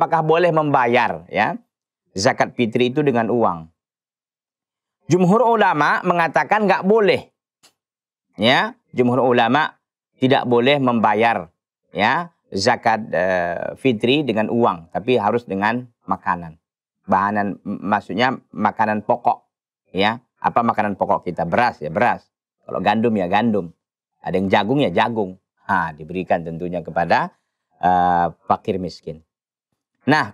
apakah boleh membayar ya zakat fitri itu dengan uang? Jumhur ulama mengatakan nggak boleh. Ya, jumhur ulama tidak boleh membayar ya zakat e, fitri dengan uang, tapi harus dengan makanan. Bahanan maksudnya makanan pokok ya. Apa makanan pokok kita? Beras ya, beras. Kalau gandum ya gandum. Ada yang jagung ya jagung. Ha, diberikan tentunya kepada uh, fakir miskin. Nah,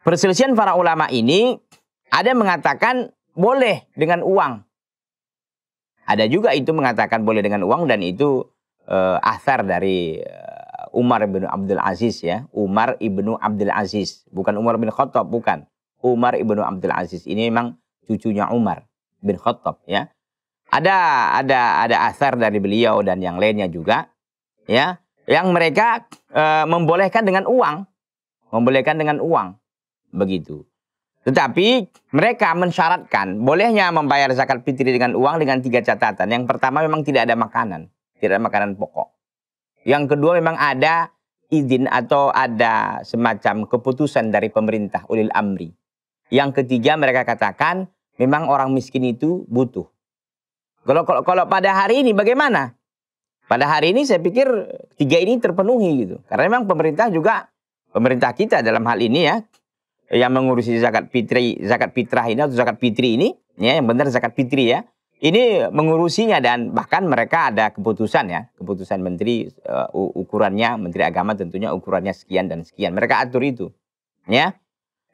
perselisihan para ulama ini ada yang mengatakan boleh dengan uang. Ada juga itu mengatakan boleh dengan uang dan itu uh, asar dari uh, Umar bin Abdul Aziz ya. Umar ibnu Abdul Aziz, bukan Umar bin Khattab, bukan. Umar ibnu Abdul Aziz ini memang cucunya Umar bin Khattab ya. Ada ada ada asar dari beliau dan yang lainnya juga ya, yang mereka e, membolehkan dengan uang Membolehkan dengan uang. Begitu. Tetapi mereka mensyaratkan bolehnya membayar zakat fitri dengan uang dengan tiga catatan. Yang pertama memang tidak ada makanan. Tidak ada makanan pokok. Yang kedua memang ada izin atau ada semacam keputusan dari pemerintah ulil amri. Yang ketiga mereka katakan memang orang miskin itu butuh. Kalau kalau, kalau pada hari ini bagaimana? Pada hari ini saya pikir tiga ini terpenuhi gitu. Karena memang pemerintah juga pemerintah kita dalam hal ini ya yang mengurusi zakat fitri, zakat fitrah ini atau zakat fitri ini, ya yang benar zakat fitri ya. Ini mengurusinya dan bahkan mereka ada keputusan ya, keputusan menteri uh, ukurannya menteri agama tentunya ukurannya sekian dan sekian. Mereka atur itu. Ya.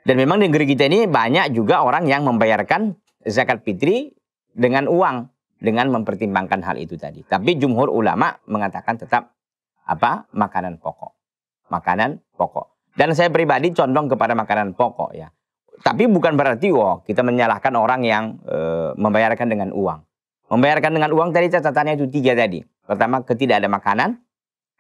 Dan memang di negeri kita ini banyak juga orang yang membayarkan zakat fitri dengan uang dengan mempertimbangkan hal itu tadi. Tapi jumhur ulama mengatakan tetap apa? makanan pokok. Makanan pokok. Dan saya pribadi condong kepada makanan pokok ya. Tapi bukan berarti wah kita menyalahkan orang yang e, membayarkan dengan uang. Membayarkan dengan uang tadi catatannya itu tiga tadi. Pertama ketidak ada makanan.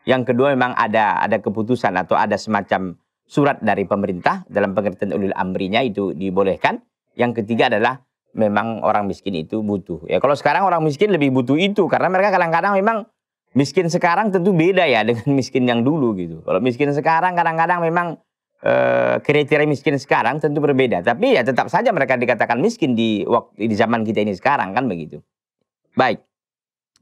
Yang kedua memang ada ada keputusan atau ada semacam surat dari pemerintah dalam pengertian ulil amrinya itu dibolehkan. Yang ketiga adalah memang orang miskin itu butuh. Ya kalau sekarang orang miskin lebih butuh itu karena mereka kadang-kadang memang miskin sekarang tentu beda ya dengan miskin yang dulu gitu. Kalau miskin sekarang kadang-kadang memang e, kriteria miskin sekarang tentu berbeda. Tapi ya tetap saja mereka dikatakan miskin di waktu di zaman kita ini sekarang kan begitu. Baik.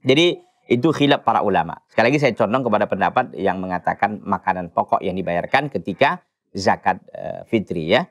Jadi itu khilaf para ulama. Sekali lagi saya condong kepada pendapat yang mengatakan makanan pokok yang dibayarkan ketika zakat e, fitri ya.